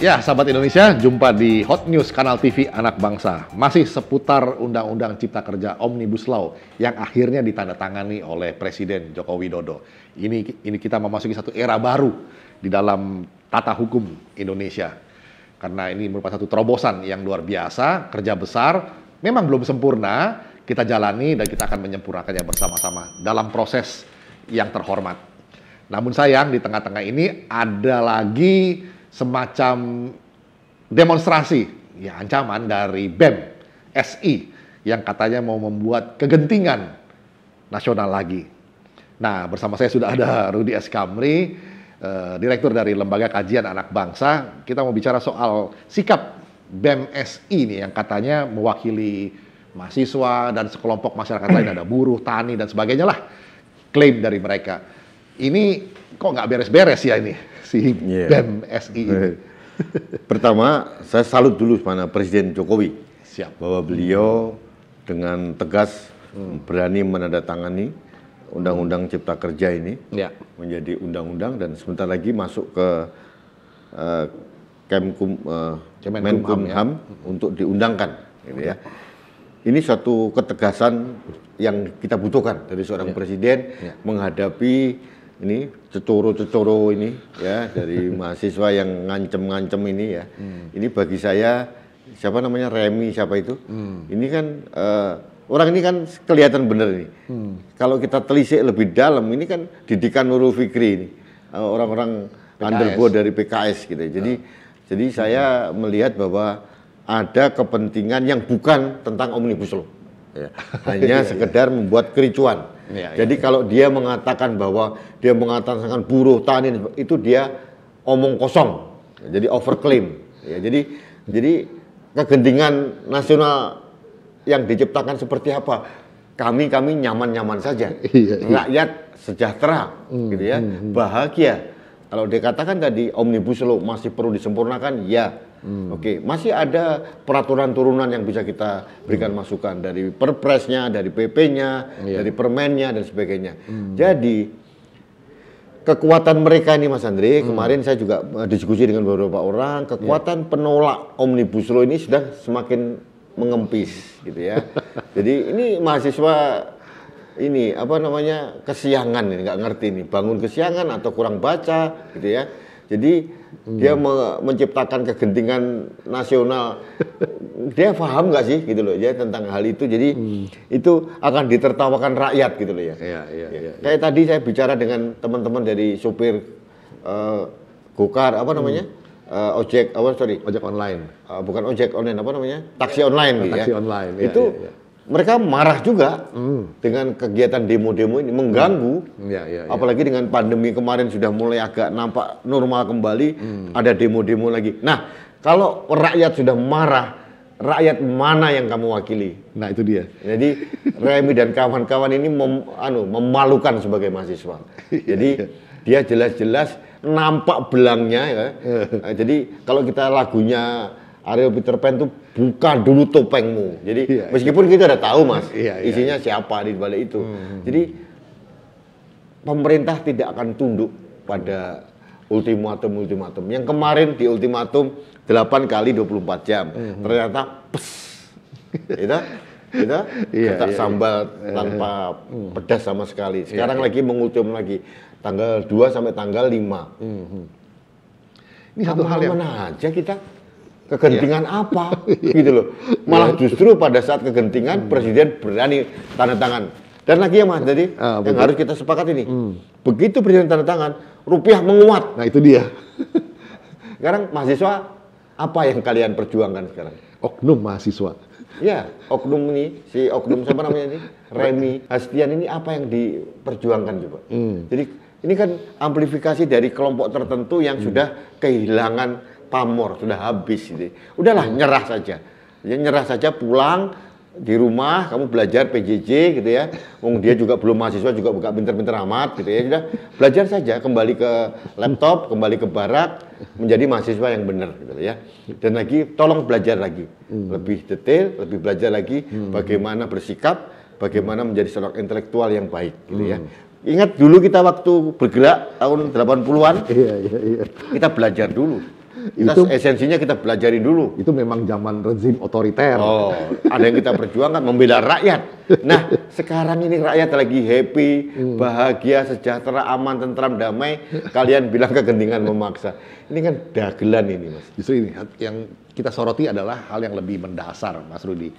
Ya, sahabat Indonesia, jumpa di Hot News Kanal TV Anak Bangsa. Masih seputar Undang-Undang Cipta Kerja Omnibus Law yang akhirnya ditandatangani oleh Presiden Joko Widodo. Ini ini kita memasuki satu era baru di dalam tata hukum Indonesia. Karena ini merupakan satu terobosan yang luar biasa, kerja besar, memang belum sempurna, kita jalani dan kita akan menyempurnakannya bersama-sama dalam proses yang terhormat. Namun sayang di tengah-tengah ini ada lagi semacam demonstrasi, ya ancaman dari BEM SI yang katanya mau membuat kegentingan nasional lagi. Nah, bersama saya sudah ada Rudi S. Kamri, eh, Direktur dari Lembaga Kajian Anak Bangsa. Kita mau bicara soal sikap BEM SI ini yang katanya mewakili mahasiswa dan sekelompok masyarakat lain ada buruh, tani dan sebagainya lah klaim dari mereka ini kok nggak beres-beres ya ini si yeah. BEM SI ini. Pertama, saya salut dulu kepada Presiden Jokowi. Siap. Bahwa beliau dengan tegas hmm. berani menandatangani Undang-Undang Cipta Kerja ini ya. menjadi undang-undang dan sebentar lagi masuk ke uh, Kemkum, uh, ya. untuk diundangkan, gitu ya. Ini suatu ketegasan yang kita butuhkan dari seorang ya. presiden ya. menghadapi ini cecuru-cecuru ini ya dari mahasiswa yang ngancem-ngancem ini ya. Hmm. Ini bagi saya siapa namanya Remi siapa itu? Hmm. Ini kan uh, orang ini kan kelihatan bener nih. Hmm. Kalau kita telisik lebih dalam ini kan didikan Nurul Fikri ini. orang orang uh, undergo dari PKS gitu. Jadi hmm. jadi saya melihat bahwa ada kepentingan yang bukan tentang omnibus law. Ya. Hanya iya, iya. sekedar membuat kericuan Ya, Jadi ya. kalau dia mengatakan bahwa dia mengatakan buruh tani itu dia omong kosong. Jadi overclaim. Ya, jadi jadi kegendingan nasional yang diciptakan seperti apa? Kami kami nyaman-nyaman saja. Iya, iya. Rakyat sejahtera mm, gitu ya, mm, bahagia. Kalau dikatakan tadi omnibus law masih perlu disempurnakan, ya Hmm. Oke, okay. masih ada peraturan turunan yang bisa kita berikan hmm. masukan dari perpresnya, dari PP-nya, yeah. dari permennya dan sebagainya. Hmm. Jadi kekuatan mereka ini Mas Andre, hmm. kemarin saya juga eh, diskusi dengan beberapa orang, kekuatan yeah. penolak Omnibus Law ini sudah semakin mengempis gitu ya. Jadi ini mahasiswa ini apa namanya kesiangan ini nggak ngerti ini, bangun kesiangan atau kurang baca gitu ya jadi hmm. dia me menciptakan kegentingan nasional. dia paham nggak sih gitu loh ya tentang hal itu. Jadi hmm. itu akan ditertawakan rakyat gitu loh ya. Iya, iya, ya. iya. ya, Kayak tadi saya bicara dengan teman-teman dari supir uh, eh, Gokar apa namanya? Uh, ojek apa sorry ojek online uh, bukan ojek online apa namanya taksi online oh, gitu taksi ya. online iya, itu ya, ya mereka marah juga mm. dengan kegiatan demo-demo ini mengganggu. Mm. Yeah, yeah, ya. Apalagi dengan pandemi kemarin sudah mulai agak nampak normal kembali, mm. ada demo-demo lagi. Nah, kalau rakyat sudah marah, rakyat mana yang kamu wakili? Nah, itu dia. Jadi Remi dan kawan-kawan ini mem, anu, memalukan sebagai mahasiswa. Jadi iya, iya. dia jelas-jelas nampak belangnya ya. Jadi kalau kita lagunya Ariel Peter Pan tuh buka dulu topengmu. Jadi yeah. Iya. meskipun kita udah tahu mas, yeah, yeah. isinya iya. siapa di balik itu. Hmm. Jadi pemerintah tidak akan tunduk pada ultimatum ultimatum. Yang kemarin di ultimatum 8 kali 24 jam, hmm. ternyata pes, itu itu yeah, yeah, sambal yeah. tanpa hmm. pedas sama sekali. Iya, Sekarang yeah, lagi mengultim lagi tanggal 2 sampai tanggal 5. Hmm, hmm. Ini satu hal yang mana aja kita kegentingan yeah. apa iya. gitu loh malah yeah. justru pada saat kegentingan hmm. presiden berani tanda tangan dan lagi ya mas jadi ah, yang harus kita sepakat ini hmm. begitu presiden tanda tangan rupiah menguat nah itu dia sekarang mahasiswa apa yang kalian perjuangkan sekarang oknum mahasiswa ya oknum ini si oknum siapa namanya ini Remi Hastian ini apa yang diperjuangkan coba hmm. jadi ini kan amplifikasi dari kelompok tertentu yang hmm. sudah kehilangan pamor sudah habis ini. Udahlah nyerah saja. Ya, nyerah saja pulang di rumah kamu belajar PJJ gitu ya. Wong dia juga belum mahasiswa juga buka pinter-pinter amat gitu ya. Sudah belajar saja kembali ke laptop, kembali ke barak menjadi mahasiswa yang benar gitu ya. Dan lagi tolong belajar lagi. Hmm. Lebih detail, lebih belajar lagi hmm. bagaimana bersikap, bagaimana menjadi seorang intelektual yang baik gitu ya. Hmm. Ingat dulu kita waktu bergerak tahun 80-an. Iya, iya, iya. Kita belajar dulu kita itu esensinya kita pelajari dulu. Itu memang zaman rezim otoriter. Oh, ada yang kita perjuangkan membela rakyat. Nah, sekarang ini rakyat lagi happy, hmm. bahagia, sejahtera, aman, tentram, damai. Kalian bilang kegentingan memaksa. Ini kan dagelan ini, Mas. Justru ini yang kita soroti adalah hal yang lebih mendasar, Mas Rudi.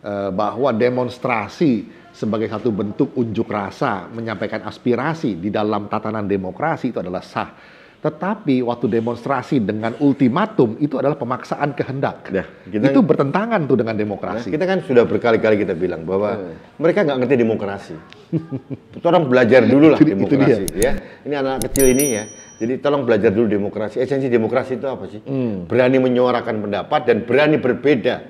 Eh, bahwa demonstrasi sebagai satu bentuk unjuk rasa menyampaikan aspirasi di dalam tatanan demokrasi itu adalah sah tetapi waktu demonstrasi dengan ultimatum itu adalah pemaksaan kehendak. Nah, kita, itu bertentangan tuh dengan demokrasi. Ya, kita kan sudah berkali-kali kita bilang bahwa hmm. mereka nggak ngerti demokrasi. tolong belajar dulu lah demokrasi. Itu dia. ya. Ini anak kecil ini ya. Jadi tolong belajar dulu demokrasi. Esensi demokrasi itu apa sih? Hmm. Berani menyuarakan pendapat dan berani berbeda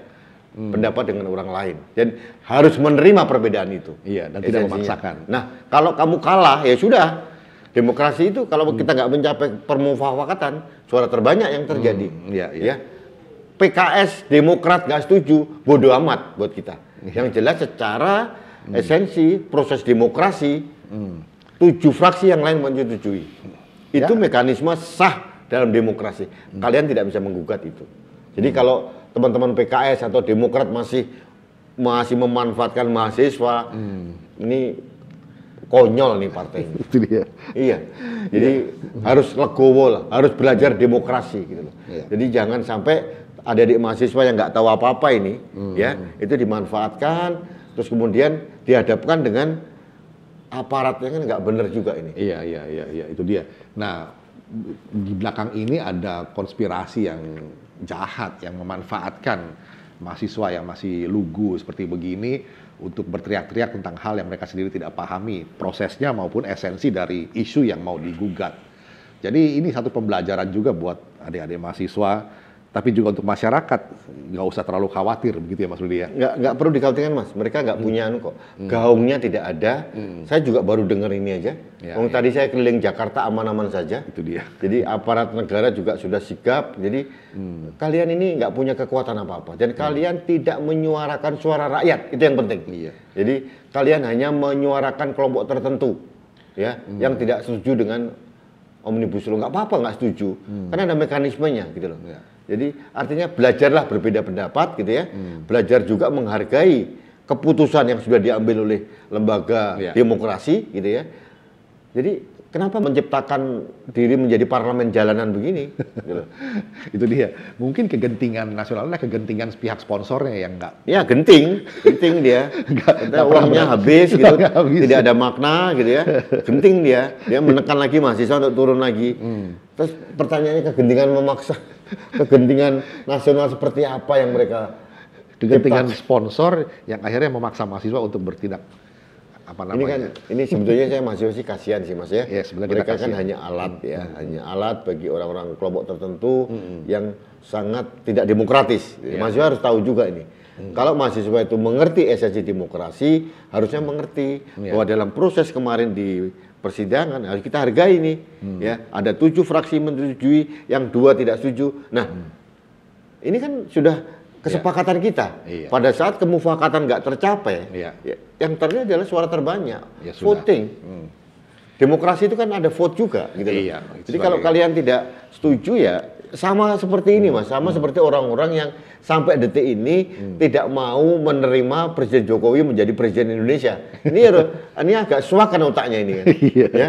hmm. pendapat dengan orang lain dan harus menerima perbedaan itu. Iya, dan Esensinya. tidak memaksakan. Nah, kalau kamu kalah ya sudah demokrasi itu kalau hmm. kita nggak mencapai permufakatan suara terbanyak yang terjadi hmm, iya, iya. ya, ya. ya PKS Demokrat nggak setuju bodoh amat buat kita iya. yang jelas secara hmm. esensi proses demokrasi hmm. tujuh fraksi yang lain menyetujui ya. itu ya. mekanisme sah dalam demokrasi hmm. kalian tidak bisa menggugat itu jadi hmm. kalau teman-teman PKS atau Demokrat masih masih memanfaatkan mahasiswa hmm. ini konyol nih partai Itu dia. Iya. Jadi iya. harus legowo lah, harus belajar demokrasi gitu loh. Iya. Jadi jangan sampai ada di mahasiswa yang nggak tahu apa-apa ini, hmm. ya itu dimanfaatkan, terus kemudian dihadapkan dengan aparat yang kan nggak benar juga ini. Iya iya iya iya itu dia. Nah di belakang ini ada konspirasi yang jahat yang memanfaatkan mahasiswa yang masih lugu seperti begini untuk berteriak-teriak tentang hal yang mereka sendiri tidak pahami prosesnya maupun esensi dari isu yang mau digugat. Jadi ini satu pembelajaran juga buat adik-adik mahasiswa tapi juga untuk masyarakat nggak usah terlalu khawatir begitu ya Mas Rudi ya. Nggak, nggak perlu dikhawatirkan Mas, mereka nggak hmm. punya anu kok. Hmm. Gaungnya tidak ada. Hmm. Saya juga baru dengar ini aja. Ya, Wong ya. tadi saya keliling Jakarta aman-aman saja. Itu dia. Jadi aparat negara juga sudah sigap. Jadi hmm. kalian ini nggak punya kekuatan apa-apa dan hmm. kalian tidak menyuarakan suara rakyat. Itu yang penting. Iya. Jadi kalian hanya menyuarakan kelompok tertentu ya hmm. yang tidak setuju dengan omnibus law nggak apa-apa nggak setuju hmm. karena ada mekanismenya gitu loh ya. jadi artinya belajarlah berbeda pendapat gitu ya hmm. belajar juga menghargai keputusan yang sudah diambil oleh lembaga ya. demokrasi gitu ya jadi Kenapa menciptakan diri menjadi parlemen jalanan begini? Gitu. itu dia. Mungkin kegentingan nasionalnya kegentingan pihak sponsornya yang enggak. Ya, genting. Genting dia. Enggak, uangnya habis gitu. habis. Tidak ada makna gitu ya. Genting dia. Dia menekan lagi mahasiswa untuk turun lagi. Hmm. Terus pertanyaannya kegentingan memaksa kegentingan nasional seperti apa yang mereka kegentingan sponsor yang akhirnya memaksa mahasiswa untuk bertindak apa namanya? Ini kan ini sebetulnya saya masih sih kasihan sih Mas ya. ya sebenarnya Mereka kan hanya alat hmm. ya, hmm. hanya alat bagi orang-orang kelompok tertentu hmm. yang sangat tidak demokratis. Ya. Mas harus tahu juga ini. Hmm. Kalau mahasiswa itu mengerti esensi demokrasi, harusnya mengerti ya. bahwa dalam proses kemarin di persidangan harus kita hargai ini hmm. ya ada tujuh fraksi menyetujui, yang dua tidak setuju. Nah, hmm. ini kan sudah kesepakatan yeah. kita. Yeah. Pada saat kemufakatan nggak tercapai, yeah. Ya, yang terjadi adalah suara terbanyak, yeah, ya, voting. Hmm. Demokrasi itu kan ada vote juga, gitu. Iya, Jadi kalau kalian tidak setuju ya sama seperti ini mas, sama hmm. seperti orang-orang yang sampai detik ini hmm. tidak mau menerima Presiden Jokowi menjadi Presiden Indonesia. Ini ya, ini agak suakan otaknya ini kan. Iya. ya.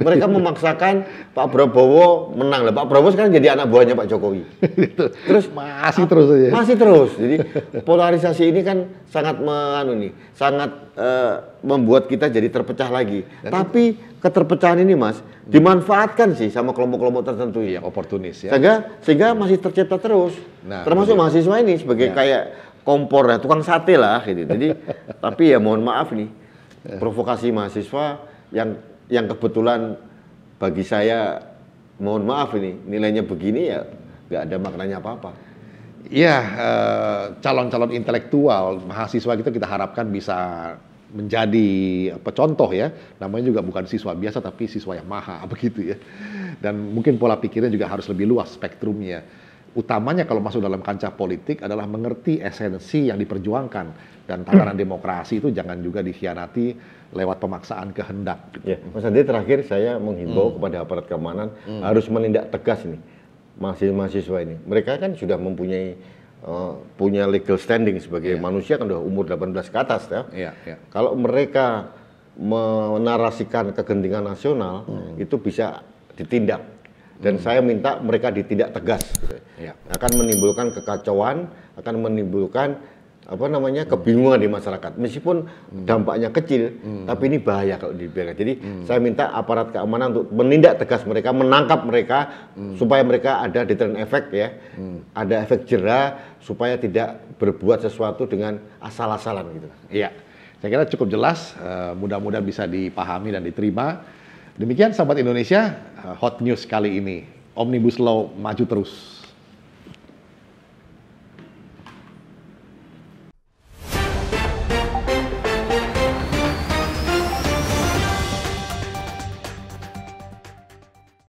Mereka memaksakan Pak Prabowo menang lah. Pak Prabowo sekarang jadi anak buahnya Pak Jokowi. terus masih terus aja. Masih terus. Jadi polarisasi ini kan sangat menganu nih, sangat uh, membuat kita jadi terpecah lagi. Dan Tapi itu. keterpecahan ini Mas hmm. dimanfaatkan sih sama kelompok-kelompok tertentu yang iya, oportunis ya. Sehingga sehingga hmm. masih tercipta terus. Nah, termasuk iya. mahasiswa ini sebagai ya. kayak kompor ya, tukang sate lah gitu. Jadi tapi ya mohon maaf nih ya. provokasi mahasiswa yang yang kebetulan bagi saya mohon maaf ini nilainya begini ya nggak ada maknanya apa-apa. Ya, calon-calon intelektual mahasiswa kita gitu kita harapkan bisa menjadi apa, contoh ya. Namanya juga bukan siswa biasa tapi siswa yang maha begitu ya. Dan mungkin pola pikirnya juga harus lebih luas spektrumnya. Utamanya kalau masuk dalam kancah politik adalah mengerti esensi yang diperjuangkan dan tatanan demokrasi itu jangan juga dikhianati lewat pemaksaan kehendak. Gitu. Ya, Mas Andi terakhir saya menghimbau hmm. kepada aparat keamanan hmm. harus menindak tegas nih mahasiswa-mahasiswa ini. Mereka kan sudah mempunyai uh, punya legal standing sebagai yeah. manusia kan udah umur 18 ke atas ya. Yeah, yeah. Kalau mereka menarasikan kegentingan nasional hmm. itu bisa ditindak dan hmm. saya minta mereka ditindak tegas gitu. akan menimbulkan kekacauan akan menimbulkan apa namanya kebingungan di masyarakat meskipun hmm. dampaknya kecil hmm. tapi ini bahaya kalau dibiarkan jadi hmm. saya minta aparat keamanan untuk menindak tegas mereka menangkap mereka hmm. supaya mereka ada deterrent efek ya hmm. ada efek jerah supaya tidak berbuat sesuatu dengan asal-asalan gitu iya saya kira cukup jelas eh, mudah-mudahan bisa dipahami dan diterima demikian sahabat Indonesia eh, hot news kali ini omnibus law maju terus